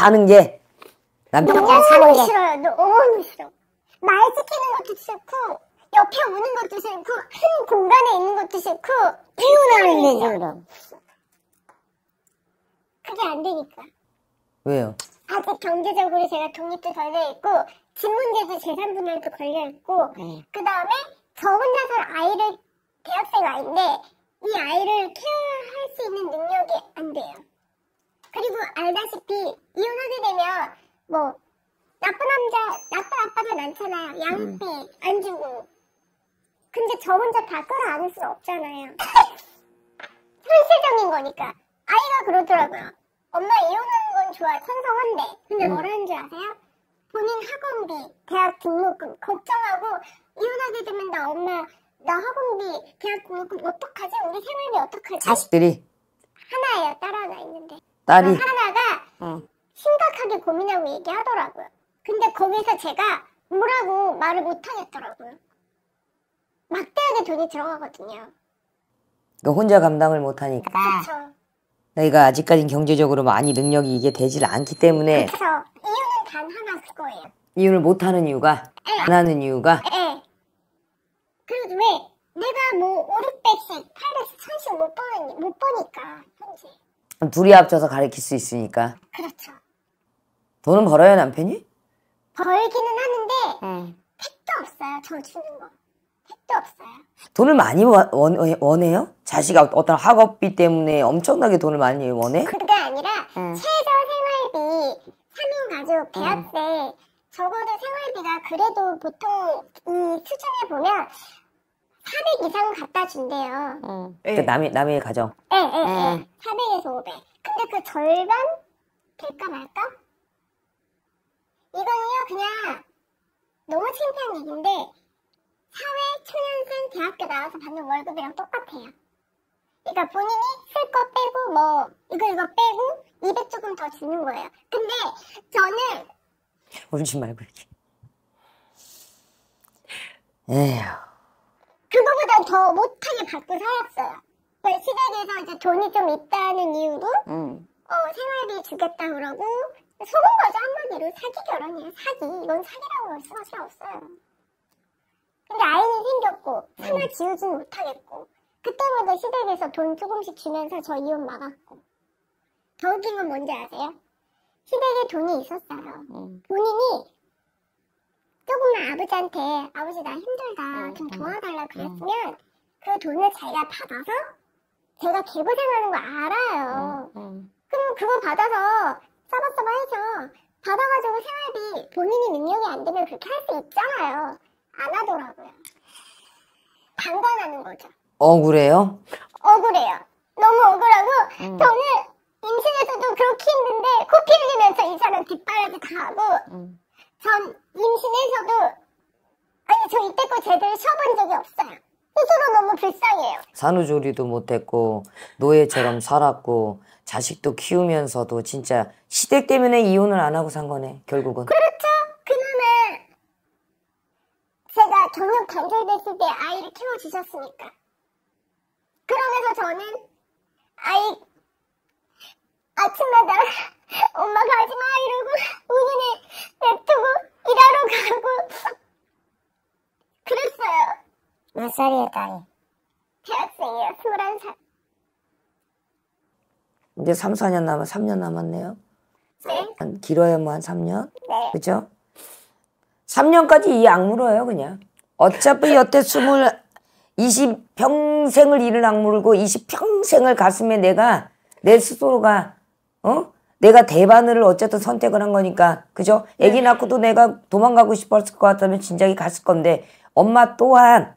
사는 게 남편 너무 사는 게. 싫어요. 너무 싫어. 말 시키는 것도 싫고 옆에 오는 것도 싫고 큰 공간에 있는 것도 싫고 태우라는 얘기로 음. 그게 안 되니까. 왜요? 아직 경제적으로 제가 독립도 걸려 있고 집 문제도 재산 분할도 걸려 있고 네. 그 다음에 저 혼자서 아이를 대학생 아이인데 이 아이를 케어할 수 있는 능력이 안 돼요. 그리고 알다시피 이혼하게 되면 뭐 나쁜 남자 나쁜 아빠들 많잖아요. 양육비 음. 안 주고. 근데 저 혼자 다 끌어안을 수는 없잖아요. 현실적인 거니까. 아이가 그러더라고요. 엄마 이혼하는 건 좋아 찬성한데 근데 음. 뭐라는 줄 아세요? 본인 학원비, 대학 등록금 걱정하고 이혼하게 되면 나 엄마 나 학원비, 대학 등록금 어떡하지? 우리 생활비 어떡하지? 자식들이 하나예요. 딸 하나 있는데. 딸이 하나가 어. 심각하게 고민하고 얘기하더라고요. 근데 거기서 제가 뭐라고 말을 못하겠더라고요. 막대하게 돈이 들어가거든요. 너 혼자 감당을 못하니까. 그렇죠. 너희가 아직까지 경제적으로 많이 능력이 이게 되질 않기 때문에. 그래서 이유는 단 하나 그거예요. 이유를 못하는 이유가? 에. 예. 안 하는 이유가? 예. 그리고 왜 내가 뭐 500백씩, 8 0 0 1000씩 못, 못 버니까 현재. 둘이 합쳐서 가르칠 수 있으니까. 그렇죠. 돈은 벌어요 남편이? 벌기는 하는데 음. 택도 없어요 저 주는 거. 택도 없어요. 돈을 많이 원, 원 해요 자식 어떤 학업비 때문에 엄청나게 돈을 많이 원해? 그게 아니라 음. 최저 생활비 3인 가족 네. 대학생 음. 적어도 생활비가 그래도 보통 이 수준에 보면 400 이상 갖다 준대요. 어. 그 남의 네. 남의 가정. 예, 예, 예. 400에서 500. 근데 그 절반 될까 말까? 이거는요, 그냥 너무 창피한 얘기인데 사회 초년생 대학교 나와서 받는 월급이랑 똑같아요. 그러니까 본인이 쓸 거 빼고 뭐 이거 이거 빼고 200 조금 더 주는 거예요. 근데 저는 울지 말고 이렇게. 에휴. 더 못하게 받고 살았어요. 시댁에서 이제 돈이 좀 있다는 이유로 음. 어, 생활비 주겠다 그러고 속은 거죠 한마디로 사기 결혼이에요 사기 이건 사기라고 할 수밖에 없어요. 근데 아이는 생겼고 하나 지우진 못하겠고 그때마다 시댁에서 돈 조금씩 주면서 저 이혼 막았고 더 웃긴 건 뭔지 아세요? 시댁에 돈이 있었어요. 음. 본인이 조금만 아버지한테 아버지 나 힘들다 어, 좀 어. 도와달라 어. 그랬으면 그 돈을 자기가 받아서 제가 개고생하는 거 알아요. 그럼 그거 받아서 써봤어봐 해서 받아가지고 생활비 본인이 능력이 안 되면 그렇게 할 수 있잖아요. 안 하더라고요. 방관하는 거죠. 억울해요? 억울해요. 너무 억울하고 음. 저는 임신에서도 그렇게 힘든데 코피 흘리면서 이 사람 뒷바라지 다 하고 음. 전 임신해서도 아니 저 이때껏 제대로 쉬어본 적이 없어요. 스스로 너무 불쌍해요. 산후조리도 못했고 노예처럼 살았고 자식도 키우면서도 진짜 시댁 때문에 이혼을 안 하고 산 거네 결국은. 그렇죠. 그놈은 제가 경력 단절됐을 때 아이를 키워주셨으니까. 그러면서 저는 아이 아침마다 엄마 가지마 이러고 우는이 냅두고 일하러 가고 그랬어요 몇 살이에요 딸이? 대학생이에요 21살 이제 3, 4년 남아 3년 남았네요 네 길어야 뭐한 3년? 네 그죠? 3년까지 이 악물어요 그냥 어차피 여태 20, 20 평생을 일을 악물고 20 평생을 가슴에 내가 내 스스로가 어? 내가 대바늘을 어쨌든 선택을 한 거니까 그죠? 아기 네. 낳고도 내가 도망가고 싶었을 것 같다면 진작에 갔을 건데 엄마 또한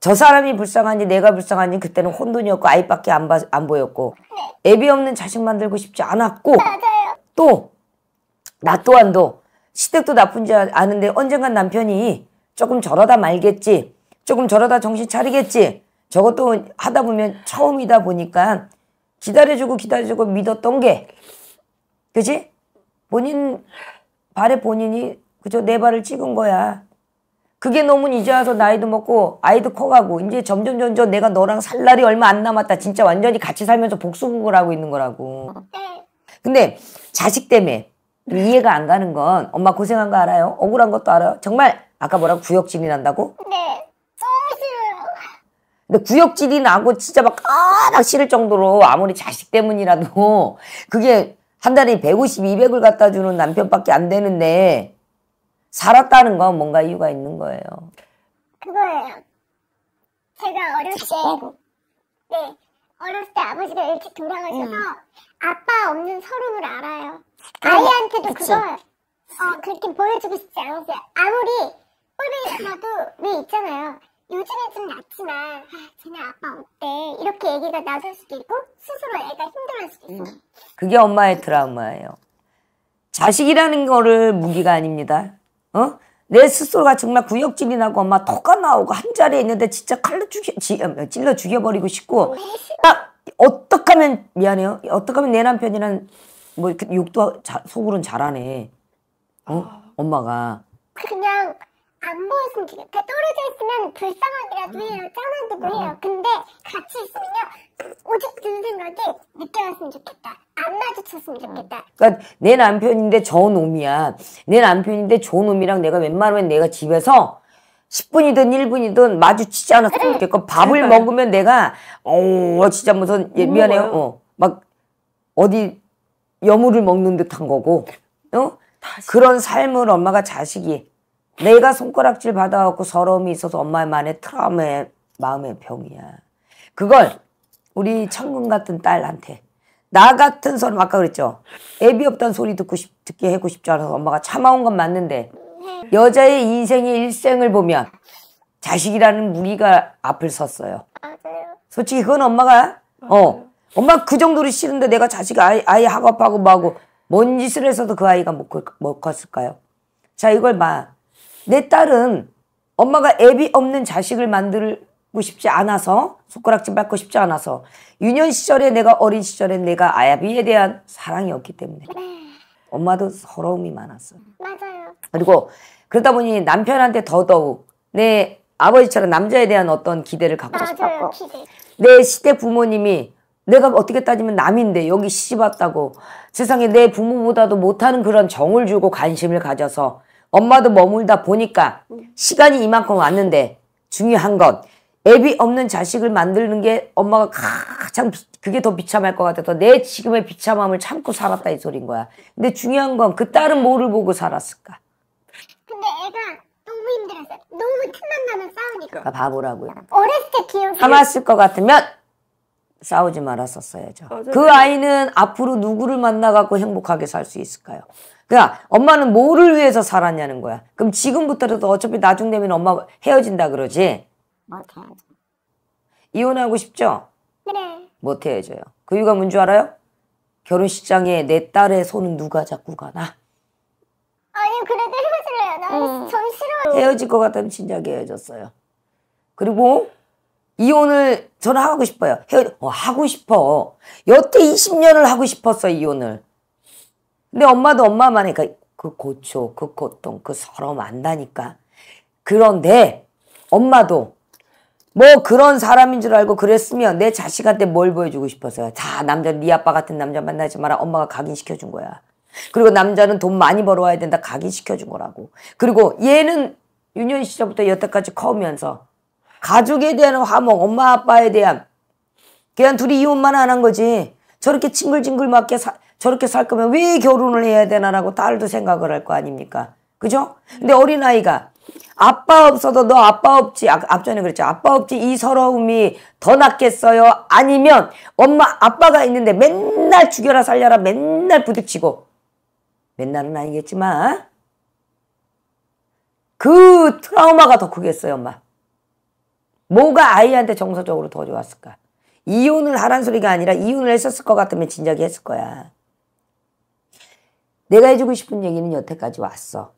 저 사람이 불쌍한지 내가 불쌍한지 그때는 혼돈이었고 아이밖에 안, 봐, 안 보였고 애비 없는 자식 만들고 싶지 않았고 또나 또한도 시댁도 나쁜 줄 아는데 언젠간 남편이 조금 저러다 말겠지 조금 저러다 정신 차리겠지 저것도 하다 보면 처음이다 보니까 기다려주고 기다려주고 믿었던 게 그지? 본인 발에 본인이 그저 내 발을 찍은 거야. 그게 너무 이제 와서 나이도 먹고 아이도 커가고 이제 점점 점점 내가 너랑 살 날이 얼마 안 남았다. 진짜 완전히 같이 살면서 복수극을 하고 있는 거라고. 근데 자식 때문에 이해가 안 가는 건 엄마 고생한 거 알아요? 억울한 것도 알아요? 정말 아까 뭐라고 구역질이 난다고? 네, 근데 구역질이 나고 진짜 막 까닥 아, 싫을 정도로 아무리 자식 때문이라도 그게 한 달에 150, 200을 갖다 주는 남편밖에 안 되는데 살았다는 건 뭔가 이유가 있는 거예요. 그거예요. 제가 어렸을 때, 네, 어렸을 때 아버지가 일찍 돌아가셔서 음. 아빠 없는 서름을 알아요. 아, 아이한테도 그걸 어, 그렇게 보여주고 싶지 않았어요. 아무리 꼴뱅이 같도왜 있잖아요. 요즘엔 좀 낫지만 아, 쟤네 아빠 어때 이렇게 얘기가 나설 수도 있고 스스로 애가 힘들어할 수도 있어. 음, 그게 엄마의 드라마예요 자식이라는 거를 무기가 아닙니다. 어? 내 스스로가 정말 구역질이 나고 엄마 토가 나오고 한 자리에 있는데 진짜 칼로 죽여 지, 음, 찔러 죽여버리고 싶고 어, 아, 어떡 하면 미안해요. 어떡 하면 내 남편이란 뭐 욕도 자, 속으론 잘하네. 어? 아. 엄마가 그냥 안 보였으면 좋겠다. 떨어져 있으면 불쌍하기라도 해요. 음. 짠하기도 음. 해요. 근데 같이 있으면요. 오직 드는 생각이 느껴졌으면 좋겠다. 안 마주쳤으면 음. 좋겠다. 그러니까 내 남편인데 저 놈이야. 내 남편인데 저 놈이랑 내가 웬만하면 내가 집에서 10분이든 1분이든 마주치지 않았으면 좋겠고 밥을 먹으면 내가 어 진짜 무슨 예, 미안해요. 어, 막 어디 여물을 먹는 듯한 거고 어? 그런 삶을 엄마가 자식이 내가 손가락질 받아갖고 서러움이 있어서 엄마의 만의 트라우마의 마음의 병이야. 그걸 우리 천금 같은 딸한테 나 같은 사람 아까 그랬죠. 애비 없다는 소리 듣고 싶, 듣게 하고 싶지 않아서 엄마가 참아온 건 맞는데 여자의 인생의 일생을 보면 자식이라는 무리가 앞을 섰어요. 맞아요. 솔직히 그건 엄마가 어 엄마 그 정도로 싫은데 내가 자식 아이 아이 학업하고 뭐하고 뭔 짓을 해서도 그 아이가 못, 못 컸을까요? 자 이걸 막내 딸은 엄마가 앱이 없는 자식을 만들고 싶지 않아서 손가락질 받고 싶지 않아서 유년 시절에 내가 어린 시절에 내가 아야비에 대한 사랑이 없기 때문에 엄마도 서러움이 많았어. 맞아요. 그리고 그러다 보니 남편한테 더더욱 내 아버지처럼 남자에 대한 어떤 기대를 갖고 맞아요, 기대. 내 시대 부모님이 내가 어떻게 따지면 남인데 여기 시집 왔다고 세상에 내 부모보다도 못하는 그런 정을 주고 관심을 가져서 엄마도 머물다 보니까 시간이 이만큼 왔는데 중요한 건 애비 없는 자식을 만드는 게 엄마가 가장 그게 더 비참할 것 같아서 내 지금의 비참함을 참고 살았다 이 소린 거야. 근데 중요한 건 그 딸은 뭐를 보고 살았을까? 근데 애가 너무 힘들었어요. 너무 틈만 나면 싸우니까. 그러니까 바보라고요. 어렸을 때 기억이. 참았을 것 같으면 싸우지 말았었어야죠. 맞그 아이는 앞으로 누구를 만나갖고 행복하게 살 수 있을까요? 그러니까 엄마는 뭐를 위해서 살았냐는 거야. 그럼 지금부터라도 어차피 나중 되면 엄마 헤어진다 그러지? 못해요. 이혼하고 싶죠? 네. 못해줘요. 그 이유가 뭔 줄 알아요? 결혼식장에 내 딸의 손은 누가 잡고 가나? 아니 그래도 헤어질래요. 나전 음. 싫어 헤어질 것 같으면 진작에 헤어졌어요. 그리고 이혼을 저는 하고 싶어요. 헤어 어, 하고 싶어. 여태 20년을 하고 싶었어 이혼을. 근데 엄마도 엄마만 해가 그 고초, 그 고통, 그 서러움 안다니까. 그런데 엄마도 뭐 그런 사람인 줄 알고 그랬으면 내 자식한테 뭘 보여주고 싶어서요. 자 남자 네 아빠 같은 남자 만나지 마라. 엄마가 각인시켜준 거야. 그리고 남자는 돈 많이 벌어와야 된다. 각인시켜준 거라고. 그리고 얘는 유년 시절부터 여태까지 커오면서 가족에 대한 화목, 엄마 아빠에 대한 그냥 둘이 이혼만 안 한 거지. 저렇게 징글징글맞게 사, 저렇게 살 거면 왜 결혼을 해야 되나라고 딸도 생각을 할 거 아닙니까? 그죠? 근데 어린아이가 아빠 없어도 너 아빠 없지 아, 앞전에 그랬죠 아빠 없지 이 서러움이 더 낫겠어요 아니면 엄마 아빠가 있는데 맨날 죽여라 살려라 맨날 부딪히고 맨날은 아니겠지만 그 트라우마가 더 크겠어요 엄마 뭐가 아이한테 정서적으로 더 좋았을까 이혼을 하란 소리가 아니라 이혼을 했었을 것 같으면 진작에 했을 거야 내가 해주고 싶은 얘기는 여태까지 왔어.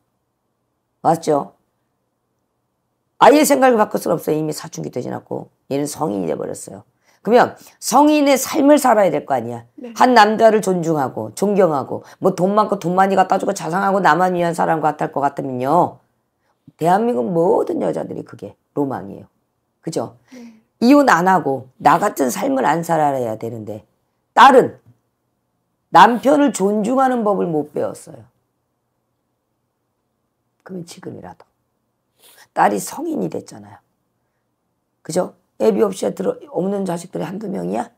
맞죠? 아이의 생각을 바꿀 수는 없어요. 이미 사춘기 때 지났고 얘는 성인이 돼버렸어요. 그러면 성인의 삶을 살아야 될 거 아니야. 네. 한 남자를 존중하고 존경하고 뭐 돈 많고 돈 많이 갖다 주고 자상하고 나만 위한 사람 같을 것 같으면요. 대한민국 모든 여자들이 그게 로망이에요. 그죠? 네. 이혼 안 하고 나 같은 삶을 안 살아야 되는데 딸은 남편을 존중하는 법을 못 배웠어요. 그러면 지금이라도. 딸이 성인이 됐잖아요. 그죠? 애비 없이 들어, 없는 자식들이 한두 명이야?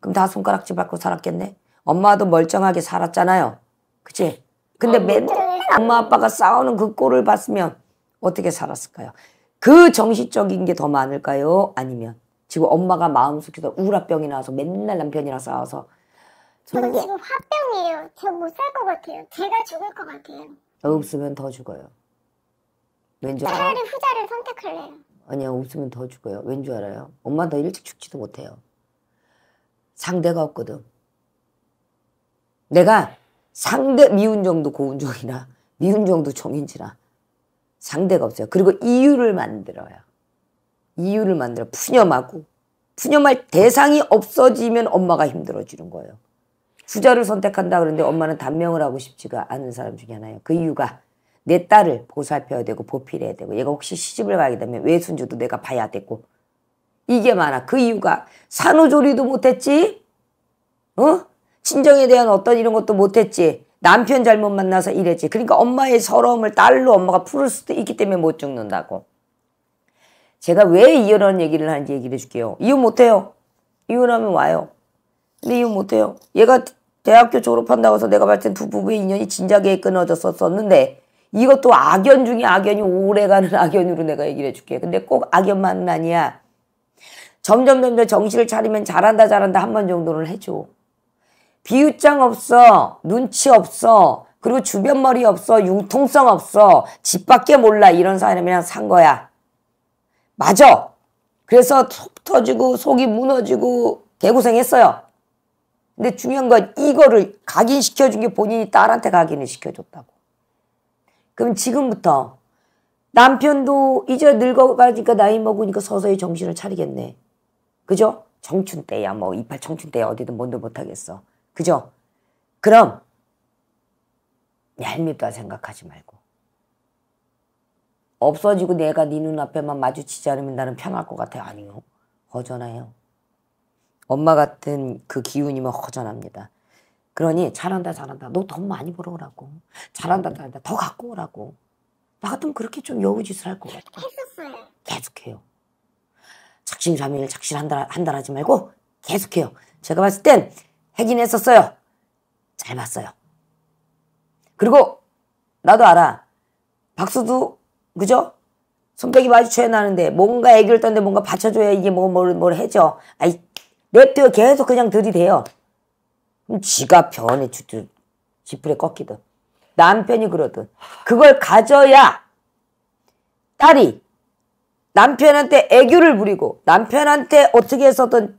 그럼 다 손가락질 받고 살았겠네? 엄마도 멀쩡하게 살았잖아요. 그치? 근데 아, 맨날 엄마 아빠가 싸우는 그 꼴을 봤으면 어떻게 살았을까요? 그 정신적인 게 더 많을까요? 아니면 지금 엄마가 마음속에서 우라병이 나서 맨날 남편이랑 싸워서 저 지금 뭐 화병이에요. 저 못살 것 같아요. 제가 죽을 것 같아요. 없으면 더 죽어요. 왠지 차라리 후자를 선택할래요. 아니야 없으면 더 죽어요. 왠지 알아요? 엄마 더 일찍 죽지도 못해요. 상대가 없거든. 내가 상대 미운 정도 고운 정이나 미운 정도 정인지라 상대가 없어요. 그리고 이유를 만들어요. 이유를 만들어 푸념하고 푸념할 대상이 없어지면 엄마가 힘들어지는 거예요. 후자를 선택한다 그런데 엄마는 단명을 하고 싶지가 않은 사람 중에 하나예요. 그 이유가 내 딸을 보살펴야 되고 보필해야 되고 얘가 혹시 시집을 가게 되면 외순주도 내가 봐야 되고 이게 많아. 그 이유가 산후조리도 못했지 어? 친정에 대한 어떤 이런 것도 못했지 남편 잘못 만나서 이랬지 그러니까 엄마의 서러움을 딸로 엄마가 풀을 수도 있기 때문에 못 죽는다고 제가 왜이혼하 얘기를 하는지 얘기를 해줄게요. 이혼 못해요. 이혼하면 와요. 이유 못해요. 얘가 대학교 졸업한다고 해서 내가 봤을 땐 두 부부의 인연이 진작에 끊어졌었는데 이것도 악연 중에 악연이 오래가는 악연으로 내가 얘기를 해줄게. 근데 꼭 악연만은 아니야. 점점 점점 정신을 차리면 잘한다 잘한다 한 번 정도는 해줘. 비웃장 없어. 눈치 없어. 그리고 주변머리 없어. 융통성 없어. 집밖에 몰라. 이런 사람이랑 산 거야. 맞아. 그래서 속 터지고 속이 무너지고 개고생했어요. 근데 중요한 건 이거를 각인시켜준 게 본인이 딸한테 각인을 시켜줬다고. 그럼 지금부터 남편도 이제 늙어가니까 나이 먹으니까 서서히 정신을 차리겠네. 그죠? 청춘 때야 뭐 이팔 청춘 때야 어디든 뭔들 못하겠어. 그죠? 그럼 얄밉다 생각하지 말고 없어지고 내가 네 눈앞에만 마주치지 않으면 나는 편할 것같아 아니요. 허전해요. 엄마 같은 그기운이막 허전합니다. 그러니 잘한다 잘한다 너 돈 많이 벌어오라고 잘한다 잘한다 더 갖고 오라고 나 같으면 그렇게 좀 여우짓을 할 것 같아. 했었어요. 계속해요. 작심 삼일 작심 한다한다 하지 말고 계속해요. 제가 봤을 땐 핵인했었어요. 잘 봤어요. 그리고 나도 알아. 박수도 그죠? 성격이 마주쳐야 나는데 뭔가 애교를 떴는데 뭔가 받쳐줘야 이게 뭐뭘 뭘, 뭘 해줘. 아이 냅둬 계속 그냥 들이대요. 지가 변해 주듯 지푸레 꺾이듯 남편이 그러듯 그걸 가져야 딸이 남편한테 애교를 부리고 남편한테 어떻게 해서든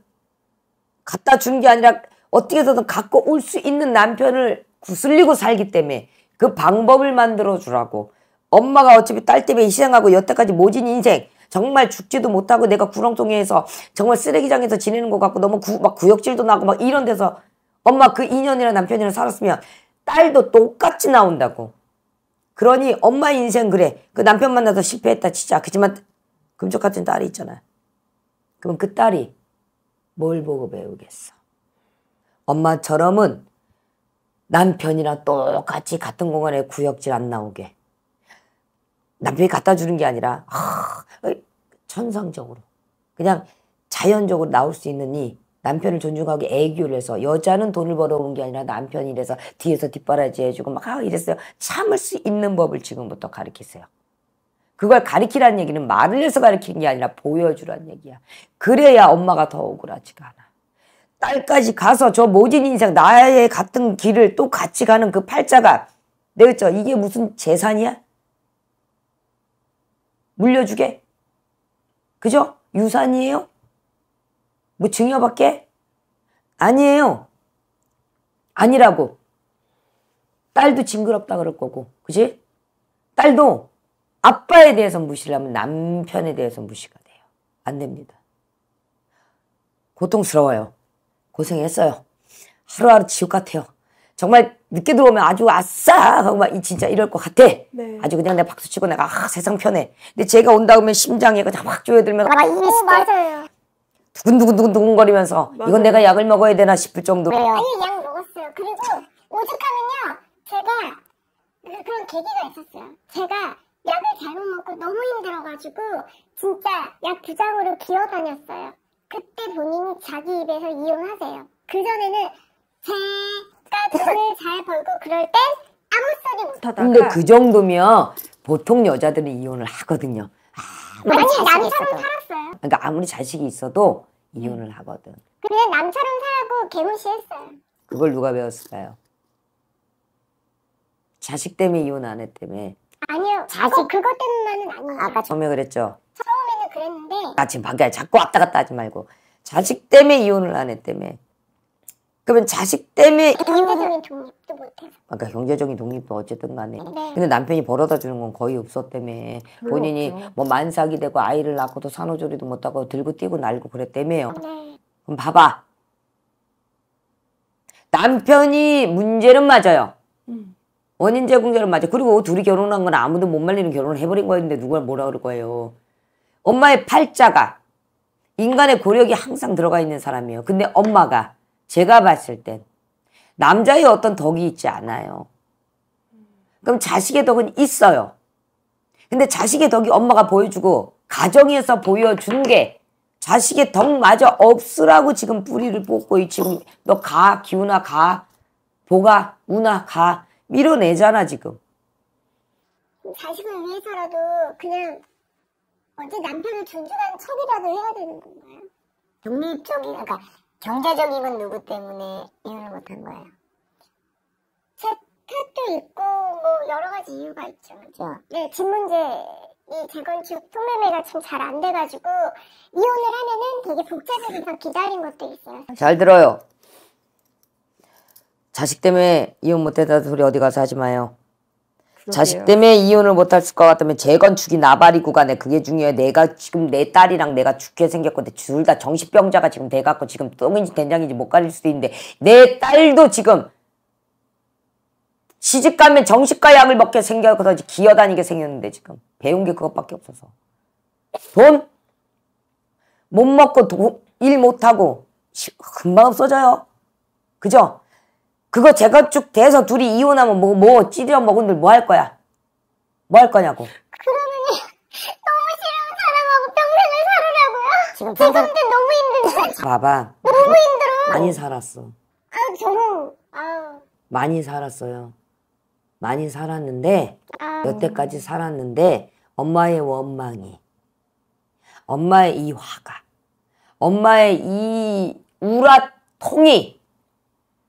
갖다 준 게 아니라 어떻게 해서든 갖고 올 수 있는 남편을 구슬리고 살기 때문에 그 방법을 만들어 주라고 엄마가 어차피 딸 때문에 희생하고 여태까지 모진 인생 정말 죽지도 못하고 내가 구렁통에서 정말 쓰레기장에서 지내는 것 같고 너무 구, 막 구역질도 나고 막 이런 데서 엄마 그 인연이랑 남편이랑 살았으면 딸도 똑같이 나온다고. 그러니 엄마 인생 그래. 그 남편 만나서 실패했다 치자. 그지만 금쪽 같은 딸이 있잖아. 그럼 그 딸이 뭘 보고 배우겠어? 엄마처럼은 남편이랑 똑같이 같은 공간에 구역질 안 나오게. 남편이 갖다 주는 게 아니라 아, 어, 천상적으로 그냥 자연적으로 나올 수 있는 이 남편을 존중하고 애교를 해서 여자는 돈을 벌어온게 아니라 남편이 이래서 뒤에서 뒷바라지 해주고 막 아, 이랬어요. 참을 수 있는 법을 지금부터 가르치세요 그걸 가르키라는 얘기는 말을 해서 가르치는게 아니라 보여주라는 얘기야. 그래야 엄마가 더 억울하지가 않아. 딸까지 가서 저 모진 인생 나의 같은 길을 또 같이 가는 그 팔자가 내가 저 이게 무슨 재산이야? 물려주게? 그죠? 유산이에요? 뭐 증여밖에? 아니에요. 아니라고. 딸도 징그럽다 그럴 거고. 그지? 딸도 아빠에 대해서 무시를 면 남편에 대해서 무시가 돼요. 안 됩니다. 고통스러워요. 고생했어요. 하루하루 지옥 같아요. 정말 늦게 들어오면 아주 아싸 하고 막 진짜 이럴 것 같아. 네. 아주 그냥 내가 박수 치고 내가 아, 세상 편해. 근데 제가 온다 오면 심장이 그냥 확 조여들면 아, 이 어, 맞아요. 두근두근두근두근 거리면서 맞아요. 이건 내가 약을 먹어야 되나 싶을 정도로. 아니 약 먹었어요. 그리고 오죽하면요 제가 그, 그런 계기가 있었어요. 제가 약을 잘못 먹고 너무 힘들어가지고 진짜 약 부장으로 기어다녔어요. 그때 본인이 자기 입에서 이용하세요 그전에는 제 그러니까 돈을 잘 벌고 그럴 때 아무 소리 못하다가 근데 그러니까. 그 정도면 보통 여자들은 이혼을 하거든요. 아무리 아니 남처럼 있어도. 살았어요. 그러니까 아무리 자식이 있어도 이혼을 하거든. 근데 남처럼 살고 개무시했어요. 그걸 누가 배웠을까요? 자식 때문에 이혼 안 했다며. 아니요. 자식 그것 때문만은 아니에요. 아까 처음에 그랬죠. 처음에는 그랬는데. 아 지금 밖에 자꾸 왔다 갔다 하지 말고 자식 때문에 이혼을 안 했다며. 그러면 자식 때문에 아, 경제적인 독립도 못해서 아까 그러니까 경제적인 독립도 어쨌든 간에 네. 근데 남편이 벌어다 주는 건 거의 없었다며 본인이 없죠. 뭐 만삭이 되고 아이를 낳고도 산후조리도 못하고 들고 뛰고 날고 그랬다며요 네. 그럼 봐봐 남편이 문제는 맞아요 음. 원인 제공자는 맞아 그리고 그 둘이 결혼한 건 아무도 못 말리는 결혼을 해버린 거였는데 누가 뭐라 그럴 거예요 엄마의 팔자가 인간의 고력이 항상 들어가 있는 사람이에요 근데 엄마가 제가 봤을 땐 남자의 어떤 덕이 있지 않아요. 그럼 자식의 덕은 있어요. 근데 자식의 덕이 엄마가 보여주고 가정에서 보여준 게 자식의 덕마저 없으라고 지금 뿌리를 뽑고 이 지금 너가 기훈아 가 보가 우나 가 밀어내잖아 지금. 자식을 위해서라도 그냥 어제 남편을 존중하는 척이라도 해야 되는 건가요? 독립적인 그러니까 경제적임건 누구 때문에 이혼을 못한 거예요? 제 탓도 있고 뭐 여러 가지 이유가 있죠. 그죠? 네, 집 문제 이 재건축 통매매가 지금 잘 안 돼가지고 이혼을 하면은 되게 복잡해서 기다린 것도 있어요. 잘 들어요. 자식 때문에 이혼 못했다 소리 어디 가서 하지 마요. 자식 때문에 이혼을 못할 것 같으면 재건축이 나발이 구간에 그게 중요해. 내가 지금 내 딸이랑 내가 죽게 생겼거든. 둘 다 정신병자가 지금 돼갖고 지금 똥인지 된장인지 못 가릴 수도 있는데 내 딸도 지금 시집가면 정신과 약을 먹게 생겨서 기어다니게 생겼는데 지금 배운 게 그것밖에 없어서 돈 못 먹고 도, 일 못하고 금방 없어져요. 그죠? 그거 제가 쭉 돼서 둘이 이혼하면 뭐, 뭐 찌려 먹은들 뭐 할 거야? 뭐 할 거냐고. 그러느니 너무 싫은 사람하고 평생을 살으라고요? 지금 죄 너무 힘든데. 봐봐. 너무 힘들어. 많이 살았어. 아 저는 아. 많이 살았어요. 많이 살았는데 아... 여태까지 살았는데 엄마의 원망이 엄마의 이 화가 엄마의 이 우라통이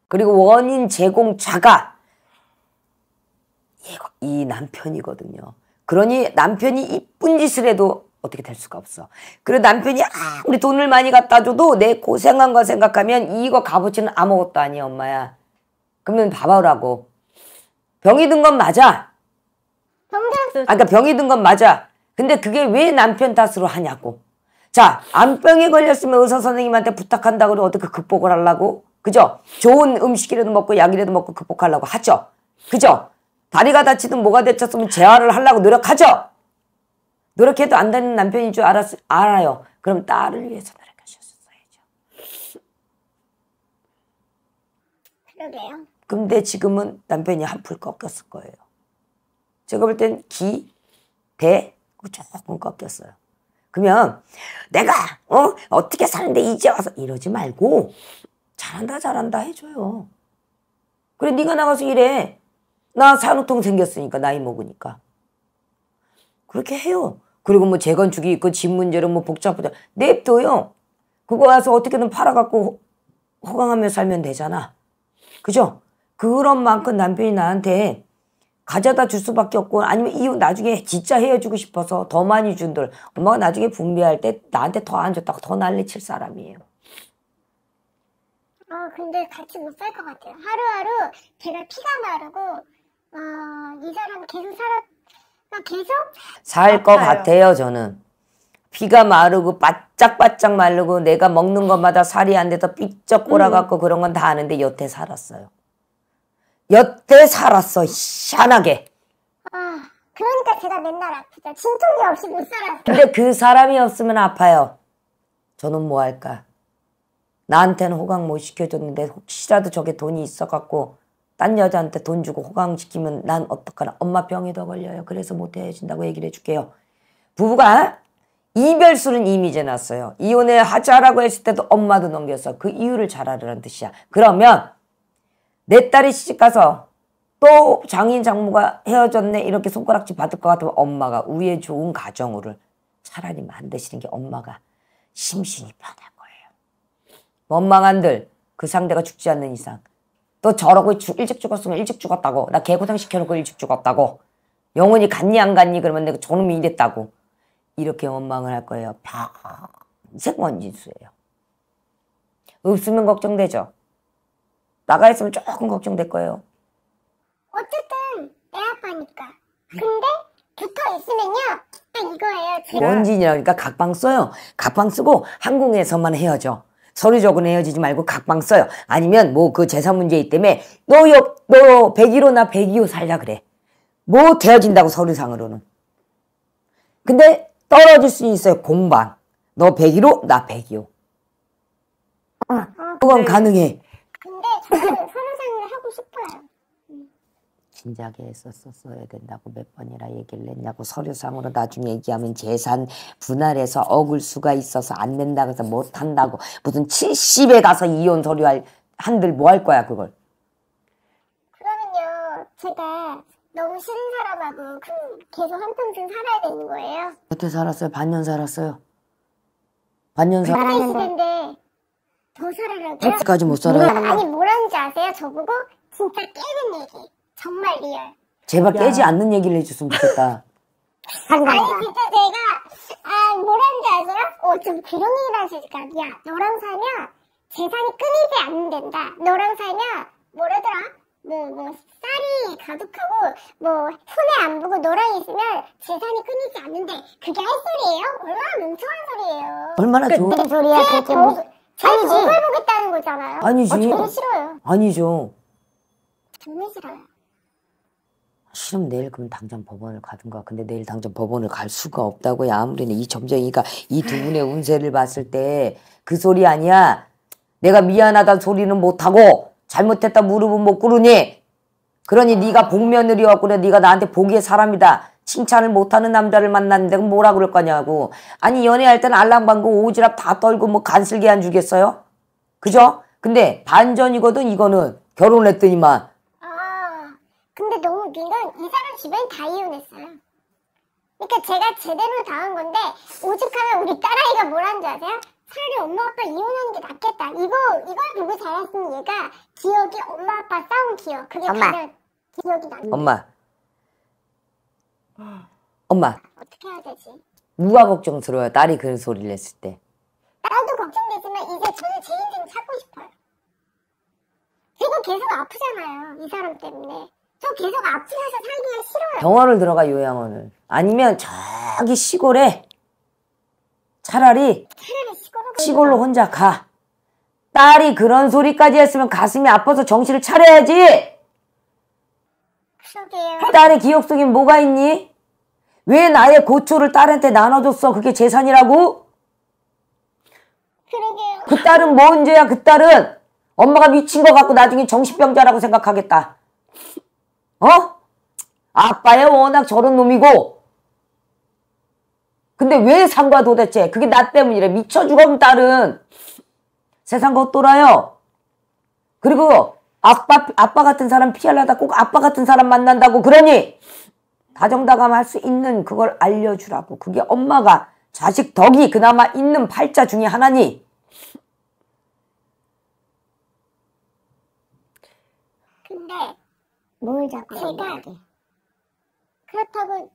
그리고 원인 제공자가 이 남편이거든요. 그러니 남편이 이쁜 짓을 해도 어떻게 될 수가 없어. 그리고 남편이 아무리 돈을 많이 갖다 줘도 내 고생한 거 생각하면 이거 값어치는 아무것도 아니야 엄마야. 그러면 봐봐라고. 병이 든 건 맞아. 병장. 아까 그러니까 병이 든 건 맞아. 근데 그게 왜 남편 탓으로 하냐고. 자 암병에 걸렸으면 의사 선생님한테 부탁한다고 그러면 어떻게 극복을 하려고? 그죠? 좋은 음식이라도 먹고 약이라도 먹고 극복하려고 하죠. 그죠? 다리가 다치든 뭐가 다쳤으면 재활을 하려고 노력하죠. 노력해도 안 되는 남편인 줄 알았, 알아요. 그럼 딸을 위해서 노력하셨어야죠. 그러게요. 근데 지금은 남편이 한풀 꺾였을 거예요. 제가 볼 땐 기, 대, 그 조금 꺾였어요. 그러면 내가 어? 어떻게 사는데 이제 와서 이러지 말고 잘한다 잘한다 해줘요. 그래 네가 나가서 일해. 나 산후통 생겼으니까 나이 먹으니까. 그렇게 해요. 그리고 뭐 재건축이 있고 집 문제로 뭐 복잡하다. 냅둬요. 그거 와서 어떻게든 팔아갖고 호강하며 살면 되잖아. 그죠? 그런 만큼 남편이 나한테 가져다 줄 수밖에 없고 아니면 이후 나중에 진짜 헤어지고 싶어서 더 많이 준들 엄마가 나중에 분배할 때 나한테 더 안 줬다고 더 난리 칠 사람이에요. 어, 근데 같이 못 살 것 같아요. 하루하루 제가 피가 마르고, 어, 이 사람 계속 살아, 어, 계속? 살 것 같아요, 저는. 피가 마르고, 바짝바짝 마르고, 내가 먹는 것마다 살이 안 돼서 삐쩍 꼬라갖고 음. 그런 건 다 아는데 여태 살았어요. 여태 살았어, 희한하게. 아, 그러니까 제가 맨날 아프죠. 진통이 없이 못 살았어요. 근데 그 사람이 없으면 아파요. 저는 뭐 할까? 나한테는 호강 못 시켜줬는데 혹시라도 저게 돈이 있어갖고 딴 여자한테 돈 주고 호강시키면 난 어떡하나 엄마 병이 더 걸려요. 그래서 못해어진다고 얘기를 해줄게요. 부부가 이별수는 이미 지났어요 이혼을 하자라고 했을 때도 엄마도 넘겨서 그 이유를 잘 알으라는 뜻이야. 그러면 내 딸이 시집가서 또 장인 장모가 헤어졌네 이렇게 손가락질 받을 것 같으면 엄마가 우애 좋은 가정으로 차라리 만드시는 게 엄마가 심신이 편해. 원망한들 그 상대가 죽지 않는 이상 또 저러고 죽, 일찍 죽었으면 일찍 죽었다고 나 개고생 시켜놓고 일찍 죽었다고 영혼이 갔니 안 갔니 그러면 내가 저놈이 이랬다고 이렇게 원망을 할 거예요. 평생 원진수예요. 없으면 걱정되죠. 나가 있으면 조금 걱정될 거예요. 어쨌든 내 아빠니까. 근데 붙어 있으면요. 딱 이거예요. 제가. 원진이라니까 각방 써요. 각방 쓰고 항공에서만 헤어져. 서류 적은 헤어지지 말고 각방 써요. 아니면 뭐 그 재산 문제 때문에 너 옆, 너 101호 나 102호 살라 그래. 뭐 되어진다고 서류상으로는. 근데 떨어질 수 있어요. 공방. 너 101호 나 102호. 아, 그건 네. 가능해. 근데 진작에 했었어야 된다고 몇 번이나 얘기를 했냐고 서류상으로 나중에 얘기하면 재산 분할해서 억울 수가 있어서 안된다고 해서 못 한다고 무슨 70에 가서 이혼 서류 뭐 할 한들 뭐 할 거야 그걸 그러면요 제가 너무 싫은 사람하고 그 계속 한 평생 살아야 되는 거예요 어떻게 살았어요? 반년 살았어요 반년 그 살았는데 살았는데 더 살아라고요? 까지못 살아요? 아니 뭐라는지 아세요? 저보고 진짜 깨는 얘기 정말 리얼. 제발 야. 깨지 않는 얘기를 해줬으면 좋겠다. 아니 진짜 제가 아 뭐라는지 아세요? 어좀 그런 얘기를 하시니까 야 너랑 살면 재산이 끊이지 않는다. 너랑 살면 뭐라더라? 뭐, 뭐, 쌀이 가득하고, 뭐, 손에 안 보고 너랑 있으면 재산이 끊이지 않는데, 그게 할 소리예요? 얼마나 멍청한 소리예요. 얼마나 좋은 그, 소리야, 그게 뭐. 아니지. 더 벌보겠다는 거잖아요. 아니지. 아, 어, 저는 싫어요. 아니죠. 정말 싫어요. 싫으 내일 그럼 당장 법원을 가든가. 근데 내일 당장 법원을 갈 수가 없다고요. 아무리나 이 점쟁이가 이 두 분의 운세를 봤을 때 그 소리 아니야. 내가 미안하다 소리는 못하고 잘못했다 무릎은 못 꿇으니 그러니 네가 복면을 이었구나 네가 나한테 보기의 사람이다. 칭찬을 못하는 남자를 만났는데 뭐라 그럴 거냐고. 아니 연애할 땐 알랑방구 오지랖 다 떨고 뭐 간슬게 안 주겠어요? 그죠? 근데 반전이거든 이거는 결혼했더니만 웃긴 건이사람 집엔 다 이혼했어요. 그러니까 제가 제대로 당한 건데 오죽하면 우리 딸아이가 뭐라는 줄 아세요? 차라리 엄마 아빠 이혼하는 게 낫겠다. 이거 이걸 보고 자랐으니 얘가 기억이 엄마 아빠 싸운 기억 그게 엄마. 가장 기억이 남 엄마. 엄마. 어떻게 해야 되지? 누가 걱정스러요 딸이 그런 소리를 냈을 때. 나도 걱정되지만 이제 저는 제 인생 찾고 싶어요. 그리고 계속 아프잖아요. 이 사람 때문에. 저 계속 앞치에서 살기가 싫어요. 병원을 들어가 요양원을. 아니면 저기 시골에 차라리, 차라리 시골로 혼자 가. 딸이 그런 소리까지 했으면 가슴이 아파서 정신을 차려야지. 그러게요. 딸의 기억 속엔 뭐가 있니? 왜 나의 고초를 딸한테 나눠줬어? 그게 재산이라고? 그러게요. 그 딸은 뭔 죄야? 그 딸은 엄마가 미친 거 같고 나중에 정신병자라고 생각하겠다. 어? 아빠야 워낙 저런 놈이고 근데 왜산과 도대체 그게 나 때문이래 미쳐 죽음 딸은 세상 겉돌아요 그리고 아빠 아빠 같은 사람 피할라다꼭 아빠 같은 사람 만난다고 그러니 다정다감할 수 있는 그걸 알려주라고 그게 엄마가 자식 덕이 그나마 있는 팔자 중에 하나니 근데 뭘 자꾸 제가 그렇다고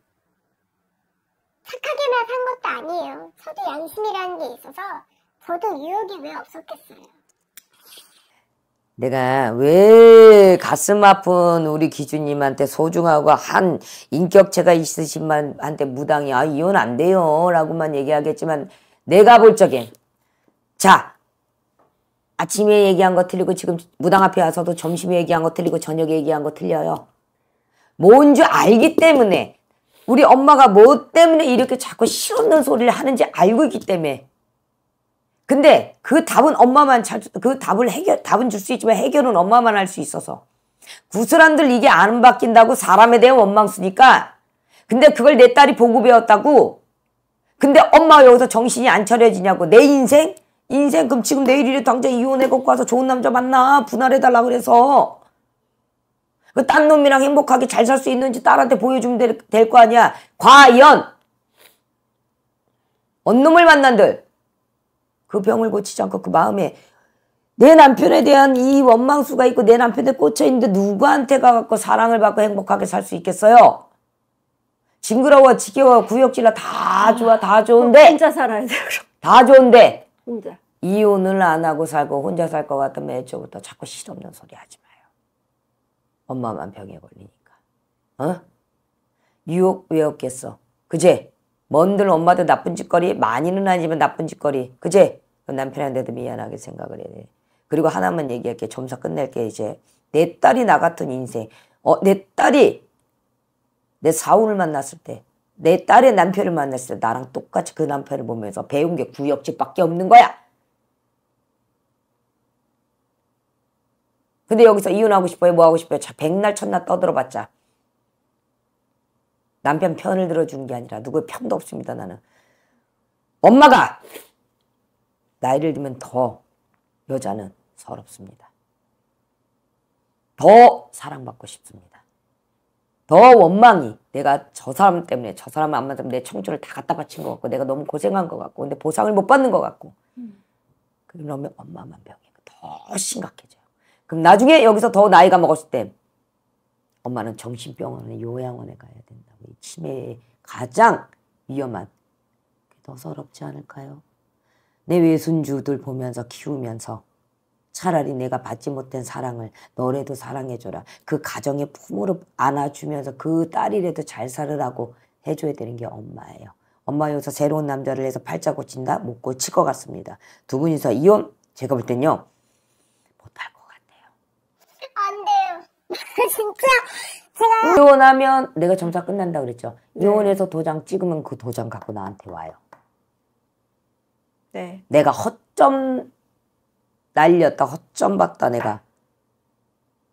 착하게만 산 것도 아니에요. 저도 양심이라는 게 있어서 저도 유혹이 왜 없었겠어요. 내가 왜 가슴 아픈 우리 기준님한테 소중하고 한 인격체가 있으신 분한테 무당이 아 이혼 안 돼요 라고만 얘기하겠지만 내가 볼 적엔 자 아침에 얘기한 거 틀리고 지금 무당 앞에 와서도 점심에 얘기한 거 틀리고 저녁에 얘기한 거 틀려요. 뭔 줄 알기 때문에 우리 엄마가 뭐 때문에 이렇게 자꾸 실없는 소리를 하는지 알고 있기 때문에 근데 그 답은 엄마만 그 답을 해결 답은 줄 수 있지만 해결은 엄마만 할 수 있어서 구슬한들 이게 안 바뀐다고 사람에 대한 원망스니까 근데 그걸 내 딸이 보고 배웠다고 근데 엄마가 여기서 정신이 안 차려지냐고 내 인생 인생 그럼 지금 내일이래 당장 이혼해 갖고 와서 좋은 남자 만나 분할해달라 그래서 그 딴 놈이랑 행복하게 잘 살 수 있는지 딸한테 보여주면 될 거 아니야 과연 언놈을 만난들 그 병을 고치지 않고 그 마음에 내 남편에 대한 이 원망수가 있고 내 남편에 꽂혀 있는데 누구한테 가갖고 사랑을 받고 행복하게 살 수 있겠어요? 징그러워, 지겨워, 구역질러 다 좋아, 다 좋은데. 혼자 살아야 돼, 다 좋은데. 혼자. 이혼을 안 하고 살고 혼자 살 것 같으면 애초부터 자꾸 실없는 소리 하지 마요. 엄마만 병에 걸리니까. 어? 유혹 왜 없겠어? 그제? 뭔들 엄마도 나쁜 짓거리 많이는 아니지만 나쁜 짓거리 그제? 남편한테도 미안하게 생각을 해야 돼. 그리고 하나만 얘기할게. 점사 끝낼게 이제. 내 딸이 나 같은 인생. 어, 내 딸이 내 사우를 만났을 때 내 딸의 남편을 만났을 때 나랑 똑같이 그 남편을 보면서 배운 게 구역질밖에 없는 거야. 근데 여기서 이혼하고 싶어요? 뭐하고 싶어요? 자, 백날 첫날 떠들어봤자. 남편 편을 들어주게 아니라 누구의 편도 없습니다, 나는. 엄마가! 나이를 들면 더 여자는 서럽습니다. 더 사랑받고 싶습니다. 더 원망이 내가 저 사람 때문에 저 사람 안 만나면 내 청춘을 다 갖다 바친 것 같고 내가 너무 고생한 것 같고 근데 보상을 못 받는 것 같고 음. 그러면 엄마만 병이 더 심각해져요. 그럼 나중에 여기서 더 나이가 먹었을 때 엄마는 정신병원에 요양원에 가야 된다. 고치매에 가장 위험한 더 서럽지 않을까요? 내 외순주들 보면서 키우면서 차라리 내가 받지 못한 사랑을 너래도 사랑해줘라. 그 가정의 품으로 안아주면서 그 딸이라도 잘 살으라고 해줘야 되는 게 엄마예요. 엄마 여기서 새로운 남자를 해서 팔자 고친다? 못 고칠 것 같습니다. 두 분이서 이혼? 제가 볼 땐요. 진짜 제가 이혼하면 내가 점사 끝난다 그랬죠. 네. 이혼해서 도장 찍으면 그 도장 갖고 나한테 와요. 네. 내가 허점 날렸다 허점 봤다 내가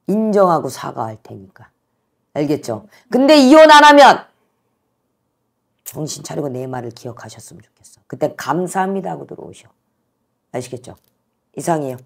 인정하고 사과할 테니까 알겠죠? 근데 이혼 안 하면 정신 차리고 내 말을 기억하셨으면 좋겠어. 그때 감사합니다 하고 들어오셔. 아시겠죠? 이상이에요.